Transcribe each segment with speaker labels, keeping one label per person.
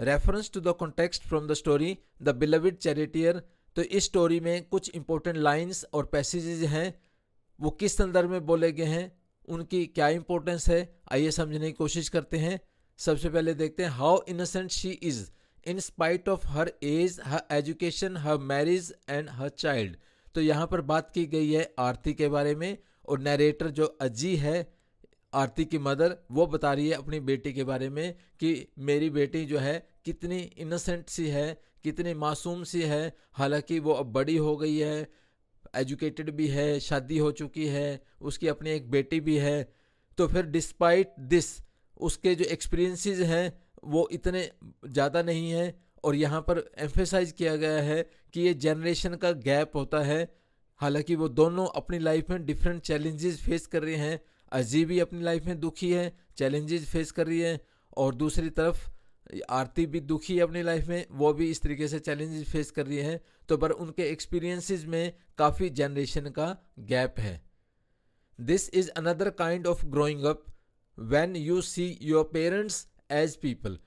Speaker 1: reference to the context from the story the beloved charioteer तो इस story में कुछ इंपॉर्टेंट लाइन्स और पैसेजेज हैं वो किस संदर्भ में बोले गए हैं उनकी क्या इंपॉर्टेंस है आइए समझने की कोशिश करते हैं सबसे पहले देखते हैं how innocent she is in spite of her age her education her marriage and her child तो यहाँ पर बात की गई है आरती के बारे में और नरेटर जो अजी है आरती की मदर वो बता रही है अपनी बेटी के बारे में कि मेरी बेटी जो है कितनी इनोसेंट सी है कितनी मासूम सी है हालांकि वो अब बड़ी हो गई है एजुकेटेड भी है शादी हो चुकी है उसकी अपनी एक बेटी भी है तो फिर डिस्पाइट दिस उसके जो एक्सपीरियंसेस हैं वो इतने ज़्यादा नहीं हैं और यहाँ पर एम्फेसाइज किया गया है कि ये जनरेशन का गैप होता है हालांकि वो दोनों अपनी लाइफ में डिफरेंट चैलेंजेस फेस कर रहे हैं अजी भी अपनी लाइफ में दुखी है चैलेंजेस फेस कर रही है और दूसरी तरफ आरती भी दुखी है अपनी लाइफ में वो भी इस तरीके से चैलेंजेस फेस कर रही है तो पर उनके एक्सपीरियंसेस में काफ़ी जनरेशन का गैप है this is another kind of growing up when you see your parents as people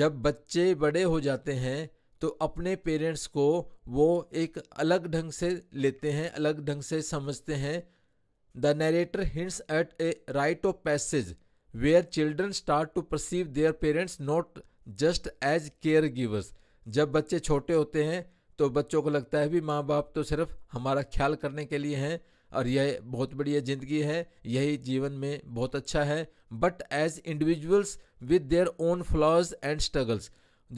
Speaker 1: जब बच्चे बड़े हो जाते हैं तो अपने पेरेंट्स को वो एक अलग ढंग से लेते हैं अलग ढंग से समझते हैं the narrator narrator at a rite of passage where children start to to their parents not just as care givers जब बच्चे छोटे होते हैं तो बच्चों को लगता है भी माँ बाप तो सिर्फ हमारा ख्याल करने के लिए हैं और यह बहुत बढ़िया ज़िंदगी है यही जीवन में बहुत अच्छा है but as individuals with their own flaws and struggles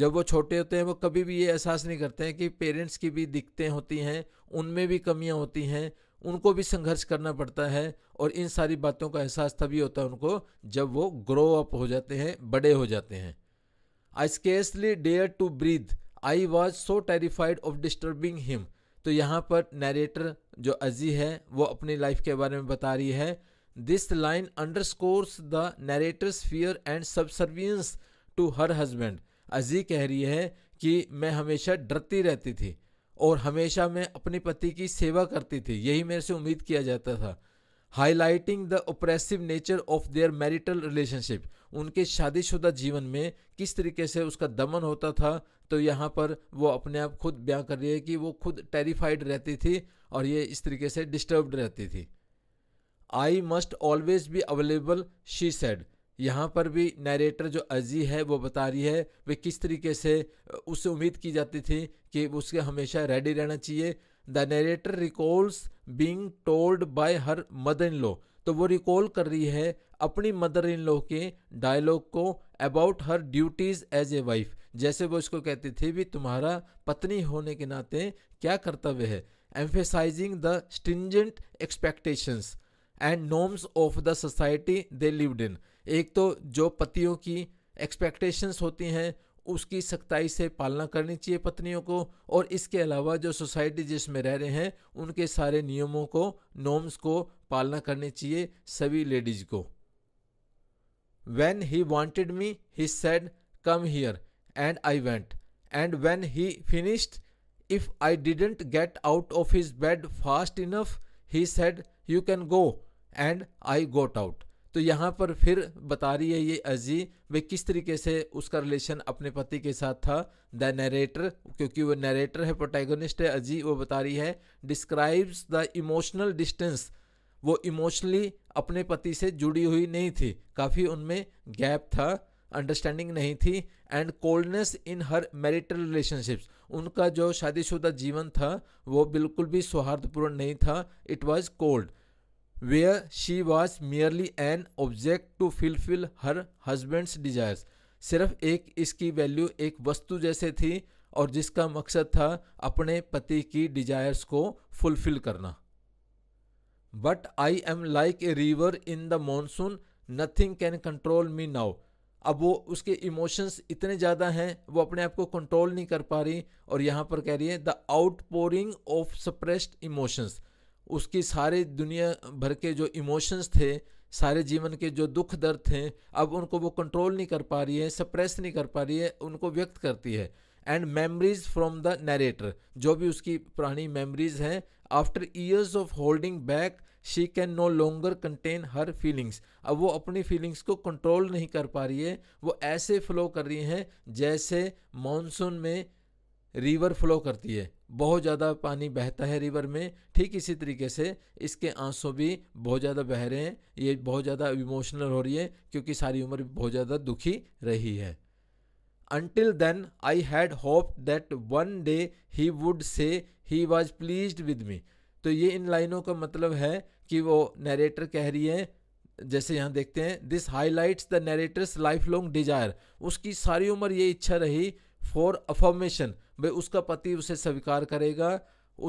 Speaker 1: जब वो छोटे होते हैं वो कभी भी ये एहसास नहीं करते हैं कि पेरेंट्स की भी दिक्कतें होती हैं उनमें भी कमियां होती हैं उनको भी संघर्ष करना पड़ता है और इन सारी बातों का एहसास तभी होता है उनको जब वो ग्रो अप हो जाते हैं बड़े हो जाते हैं I scarcely dare to breathe I was so terrified of disturbing him तो यहाँ पर नरेटर जो अजी है वो अपनी लाइफ के बारे में बता रही है this line underscores the narrator's fear and subservience to her husband अजी कह रही है कि मैं हमेशा डरती रहती थी और हमेशा मैं अपने पति की सेवा करती थी यही मेरे से उम्मीद किया जाता था highlighting the oppressive nature of their marital relationship उनके शादीशुदा जीवन में किस तरीके से उसका दमन होता था तो यहाँ पर वो अपने आप खुद बयां कर रही है कि वो खुद टेरिफाइड रहती थी और ये इस तरीके से डिस्टर्ब्ड रहती थी I must always be available she said यहाँ पर भी नरेटर जो अजी है वो बता रही है वे किस तरीके से उससे उम्मीद की जाती थी कि उसके हमेशा रेडी रहना चाहिए the narrator recalls being told by her mother in law तो वो रिकॉल कर रही है अपनी मदर इन लॉ के डायलॉग को about her duties as a wife जैसे वो इसको कहती थी भी तुम्हारा पत्नी होने के नाते क्या कर्तव्य है emphasising the stringent expectations and norms of the society they lived in एक तो जो पतियों की एक्सपेक्टेशंस होती हैं उसकी सख्ताई से पालना करनी चाहिए पत्नियों को और इसके अलावा जो सोसाइटी जिसमें रह रहे हैं उनके सारे नियमों को नॉर्म्स को पालना करनी चाहिए सभी लेडीज़ को when he wanted me he said come here and I went and when he finished if I didn't get out of his bed fast enough he said you can go and I got out तो यहाँ पर फिर बता रही है ये अजी वे किस तरीके से उसका रिलेशन अपने पति के साथ था द नरेटर क्योंकि वो नरेटर है प्रोटैगनिस्ट है अजी वो बता रही है डिस्क्राइब्स द इमोशनल डिस्टेंस वो इमोशनली अपने पति से जुड़ी हुई नहीं थी काफ़ी उनमें गैप था अंडरस्टैंडिंग नहीं थी and coldness in her marital relationships उनका जो शादीशुदा जीवन था वो बिल्कुल भी सौहार्दपूर्ण नहीं था it was cold where she was merely an object to fulfil her husband's desire सिर्फ एक इसकी वैल्यू एक वस्तु जैसे थी और जिसका मकसद था अपने पति की डिजायर्स को फुलफिल करना but I am like a river in the monsoon nothing can control me now अब वो उसके इमोशंस इतने ज़्यादा हैं वो अपने आप को कंट्रोल नहीं कर पा रही और यहाँ पर कह रही है the outpouring of suppressed emotions उसकी सारी दुनिया भर के जो इमोशंस थे सारे जीवन के जो दुख दर्द थे अब उनको वो कंट्रोल नहीं कर पा रही है सप्रेस नहीं कर पा रही है उनको व्यक्त करती है and memories from the narrator जो भी उसकी पुरानी मेमरीज हैं after years of holding back she can no longer contain her feelings अब वो अपनी फीलिंग्स को कंट्रोल नहीं कर पा रही है वो ऐसे फ्लो कर रही हैं जैसे मानसून में रिवर फ्लो करती है बहुत ज़्यादा पानी बहता है रिवर में ठीक इसी तरीके से इसके आंसू भी बहुत ज़्यादा बह रहे हैं ये बहुत ज़्यादा इमोशनल हो रही है क्योंकि सारी उम्र बहुत ज़्यादा दुखी रही है until then I had hope that one day he would say he was pleased with me तो ये इन लाइनों का मतलब है कि वो नरेटर कह रही है जैसे यहाँ देखते हैं this highlights the narrator's life long desire उसकी सारी उम्र ये इच्छा रही फॉर अफॉर्मेशन भाई उसका पति उसे स्वीकार करेगा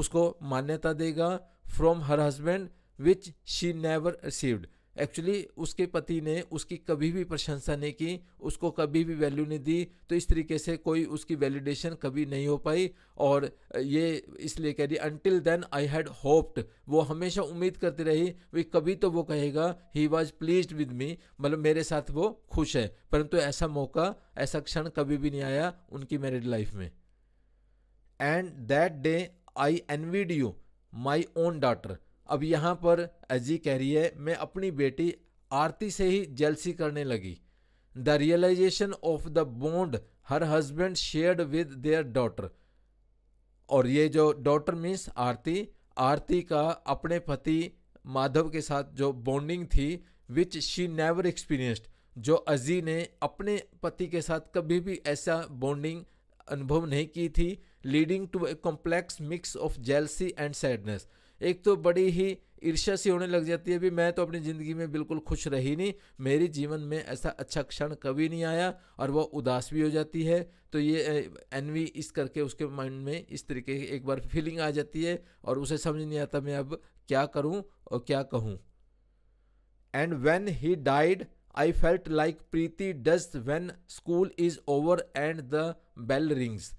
Speaker 1: उसको मान्यता देगा from her husband which she never received actually उसके पति ने उसकी कभी भी प्रशंसा नहीं की उसको कभी भी वैल्यू नहीं दी तो इस तरीके से कोई उसकी वैलिडेशन कभी नहीं हो पाई और ये इसलिए कह रही until then I had hoped वो हमेशा उम्मीद करती रही वे कभी तो वो कहेगा he was pleased with me मतलब मेरे साथ वो खुश है परंतु तो ऐसा मौका ऐसा क्षण कभी भी नहीं आया उनकी मैरिड लाइफ में and that day I envied you my own daughter अब यहाँ पर अजी कह रही है मैं अपनी बेटी आरती से ही जेलसी करने लगी the realisation of the bond her husband shared with their daughter और ये जो डॉटर मीन्स आरती आरती का अपने पति माधव के साथ जो बॉन्डिंग थी विच शी नेवर एक्सपीरियंस्ड जो अजी ने अपने पति के साथ कभी भी ऐसा बॉन्डिंग अनुभव नहीं की थी leading to a complex mix of jealousy and sadness एक तो बड़ी ही ईर्ष्या सी होने लग जाती है भी मैं तो अपनी ज़िंदगी में बिल्कुल खुश रही नहीं मेरे जीवन में ऐसा अच्छा क्षण कभी नहीं आया और वह उदास भी हो जाती है तो ये एनवी इस करके उसके माइंड में इस तरीके की एक बार फीलिंग आ जाती है और उसे समझ नहीं आता मैं अब क्या करूँ और क्या कहूँ and when he died I felt like pretty dust when school is over and the bell rings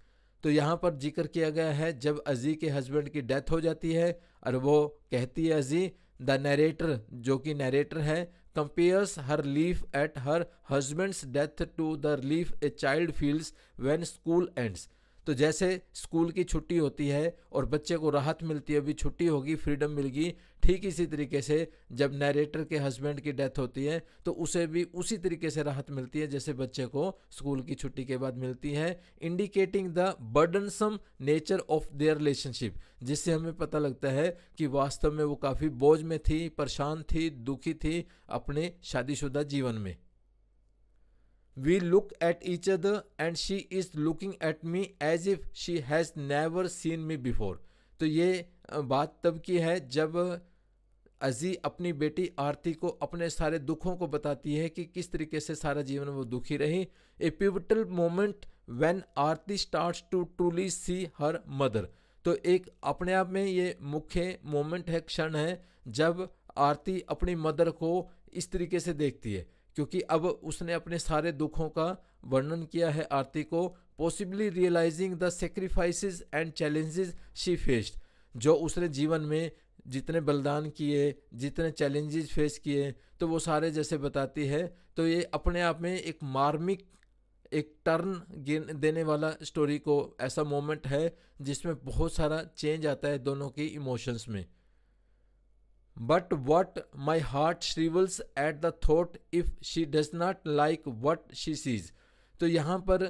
Speaker 1: तो यहाँ पर जिक्र किया गया है जब अजी के हस्बैंड की डेथ हो जाती है और वो कहती है अजी द नरेटर जो कि नरेटर है compares her relief at her husband's death to the relief a child feels when school ends तो जैसे स्कूल की छुट्टी होती है और बच्चे को राहत मिलती है अभी छुट्टी होगी फ्रीडम मिलगी ठीक इसी तरीके से जब नरेटर के हस्बैंड की डेथ होती है तो उसे भी उसी तरीके से राहत मिलती है जैसे बच्चे को स्कूल की छुट्टी के बाद मिलती है indicating the burdensome nature of their relationship जिससे हमें पता लगता है कि वास्तव में वो काफ़ी बोझ में थी परेशान थी दुखी थी अपने शादीशुदा जीवन में we look at each other and she is looking at me as if she has never seen me before तो ये बात तब की है जब अजी अपनी बेटी आरती को अपने सारे दुखों को बताती है कि किस तरीके से सारा जीवन वो दुखी रही a pivotal moment when Aarti start to truly see her mother तो एक अपने आप में ये मुख्य मोमेंट है क्षण है जब आरती अपनी मदर को इस तरीके से देखती है क्योंकि अब उसने अपने सारे दुखों का वर्णन किया है आरती को possibly realising the sacrifice and challenges she faced जो उसने जीवन में जितने बलिदान किए जितने चैलेंजेस फेस किए तो वो सारे जैसे बताती है तो ये अपने आप में एक मार्मिक एक टर्न देने वाला स्टोरी को ऐसा मोमेंट है जिसमें बहुत सारा चेंज आता है दोनों की इमोशंस में but what my heart shrivels at the thought if she does not like what she sees तो यहाँ पर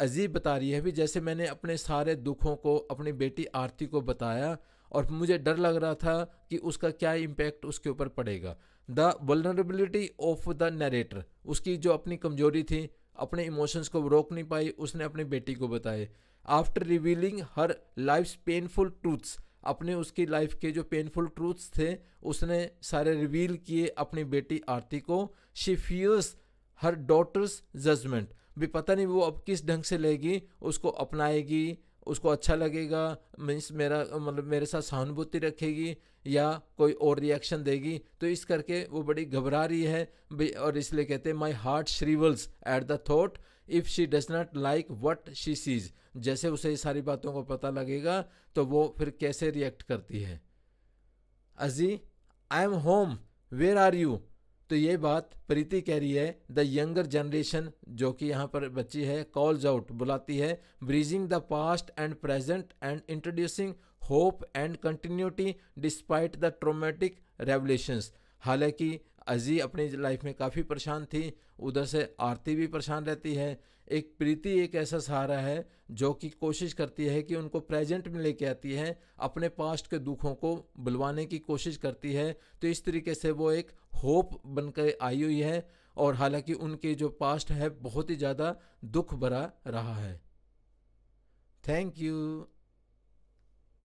Speaker 1: अजीब बता रही है भी जैसे मैंने अपने सारे दुखों को अपनी बेटी आरती को बताया और मुझे डर लग रहा था कि उसका क्या इम्पैक्ट उसके ऊपर पड़ेगा the vulnerability of the narrator उसकी जो अपनी कमजोरी थी अपने इमोशंस को रोक नहीं पाई उसने अपनी बेटी को बताए after revealing her life painful truths अपने उसकी लाइफ के जो पेनफुल ट्रूथ्स थे उसने सारे रिवील किए अपनी बेटी आरती को she fears her daughter's judgement भी पता नहीं वो अब किस ढंग से लेगी उसको अपनाएगी उसको अच्छा लगेगा मीन्स मेरा मतलब मेरे साथ सहानुभूति रखेगी या कोई और रिएक्शन देगी तो इस करके वो बड़ी घबरा रही है और इसलिए कहते हैं my heart shrivels at the thought if she does not like what she sees जैसे उसे ये सारी बातों को पता लगेगा तो वो फिर कैसे रिएक्ट करती है अजी I am home where are you तो ये बात प्रीति कह रही है द यंगर जनरेशन जो कि यहाँ पर बच्ची है कॉल्स आउट बुलाती है bridging the past and present and introducing hope and continuity despite the traumatic revelations हालांकि अजी अपनी लाइफ में काफ़ी परेशान थी उधर से आरती भी परेशान रहती है एक प्रीति एक ऐसा सहारा है जो कि कोशिश करती है कि उनको प्रेजेंट में लेके आती है अपने पास्ट के दुखों को बुलवाने की कोशिश करती है तो इस तरीके से वो एक होप बन कर आई हुई है और हालांकि उनके जो पास्ट है बहुत ही ज़्यादा दुख भरा रहा है थैंक यू